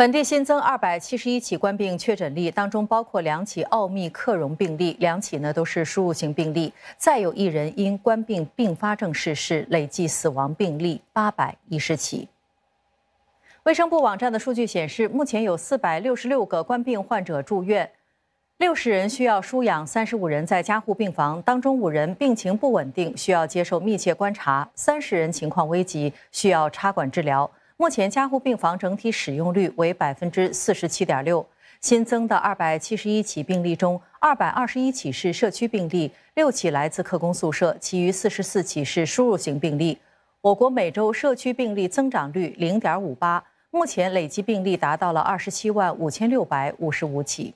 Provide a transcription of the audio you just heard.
本地新增二百七十一起冠病确诊病例，当中包括两起奥密克戎病例，两起呢都是输入型病例。再有一人因冠病并发症逝世，累计死亡病例八百一十起。卫生部网站的数据显示，目前有四百六十六个冠病患者住院，六十人需要输氧，三十五人在加护病房，当中五人病情不稳定，需要接受密切观察，三十人情况危急，需要插管治疗。目前，加护病房整体使用率为百分之四十七点六。新增的二百七十一起病例中，二百二十一起是社区病例，六起来自客工宿舍，其余四十四起是输入型病例。我国每周社区病例增长率零点五八，目前累计病例达到了二十七万五千六百五十五起。